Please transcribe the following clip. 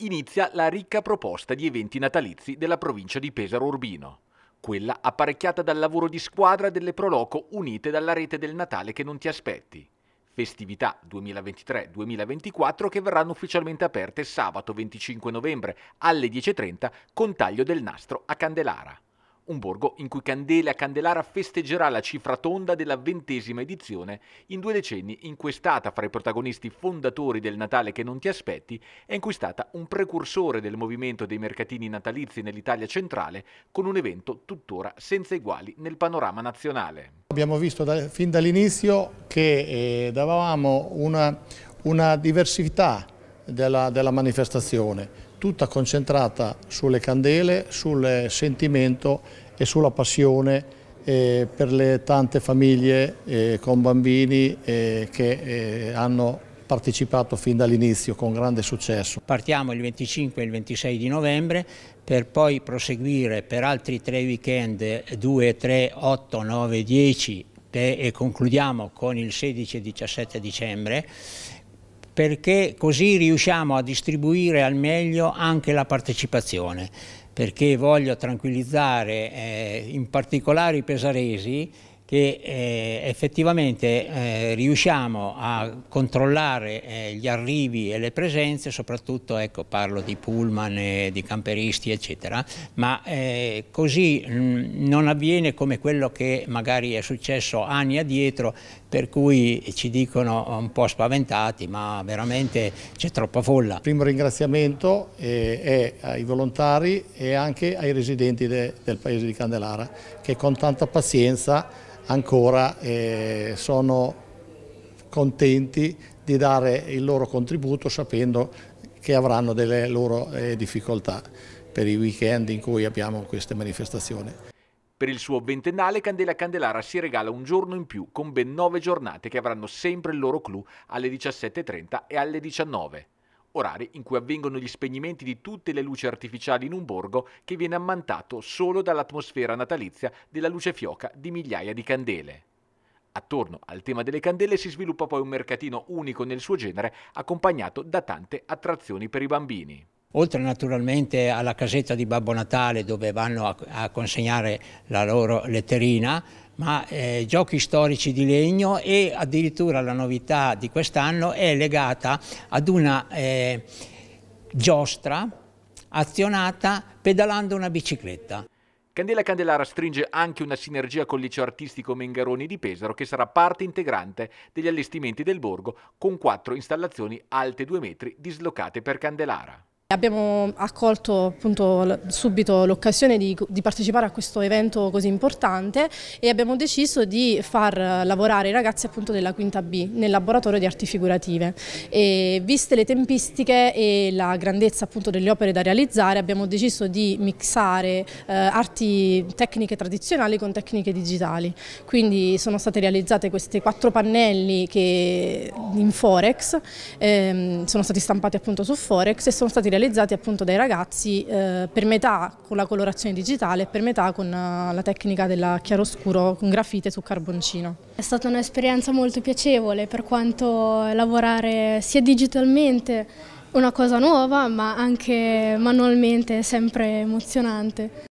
inizia la ricca proposta di eventi natalizi della provincia di Pesaro Urbino. Quella apparecchiata dal lavoro di squadra delle Proloco unite dalla rete del Natale che non ti aspetti. Festività 2023-2024 che verranno ufficialmente aperte sabato 25 novembre alle 10.30 con taglio del nastro a Candelara un borgo in cui Candela Candelara festeggerà la cifra tonda della ventesima edizione in due decenni in cui è stata fra i protagonisti fondatori del Natale che non ti aspetti e in cui è stata un precursore del movimento dei mercatini natalizi nell'Italia centrale con un evento tuttora senza eguali nel panorama nazionale. Abbiamo visto da, fin dall'inizio che eh, davamo una, una diversità della, della, manifestazione, tutta concentrata sulle candele, sul sentimento e sulla passione eh, per le tante famiglie eh, con bambini eh, che eh, hanno partecipato fin dall'inizio con grande successo. Partiamo il 25 e il 26 di novembre per poi proseguire per altri tre weekend 2, 3, 8, 9, 10 e concludiamo con il 16 e 17 dicembre perché così riusciamo a distribuire al meglio anche la partecipazione perché voglio tranquillizzare eh, in particolare i pesaresi che eh, effettivamente eh, riusciamo a controllare eh, gli arrivi e le presenze, soprattutto ecco, parlo di pullman, eh, di camperisti eccetera, ma eh, così mh, mm, non avviene come quello che magari è successo anni addietro per cui ci dicono un po' spaventati ma veramente c'è troppa folla. Il primo ringraziamento eh, è ai volontari e anche ai residenti de, del paese di Candelara che con tanta pazienza ancora eh, sono contenti di dare il loro contributo sapendo che avranno delle loro eh, difficoltà per i weekend in cui abbiamo queste manifestazioni. Per il suo ventennale Candela Candelara si regala un giorno in più con ben nove giornate che avranno sempre il loro clou alle 17.30 e alle 19.00 orari in cui avvengono gli spegnimenti di tutte le luci artificiali in un borgo che viene ammantato solo dall'atmosfera natalizia della luce fioca di migliaia di candele. Attorno al tema delle candele si sviluppa poi un mercatino unico nel suo genere, accompagnato da tante attrazioni per i bambini. Oltre naturalmente alla casetta di Babbo Natale dove vanno a, consegnare la loro letterina, ma eh, giochi storici di legno e addirittura la novità di quest'anno è legata ad una eh, giostra azionata pedalando una bicicletta. Candela Candelara stringe anche una sinergia col liceo artistico Mengaroni di Pesaro che sarà parte integrante degli allestimenti del borgo con quattro installazioni alte 2 metri dislocate per Candelara. Abbiamo accolto appunto subito l'occasione di, di, partecipare a questo evento così importante e abbiamo deciso di far lavorare i ragazzi appunto della quinta B nel laboratorio di arti figurative e viste le tempistiche e la grandezza appunto delle opere da realizzare abbiamo deciso di mixare eh, arti tecniche tradizionali con tecniche digitali quindi sono state realizzate questi quattro pannelli che, in Forex ehm, sono stati stampati appunto su Forex e sono stati realizzati realizzati appunto dai ragazzi eh, per metà con la colorazione digitale e per metà con eh, la tecnica del chiaroscuro con grafite su carboncino. È stata un'esperienza molto piacevole per quanto lavorare sia digitalmente una cosa nuova ma anche manualmente è sempre emozionante.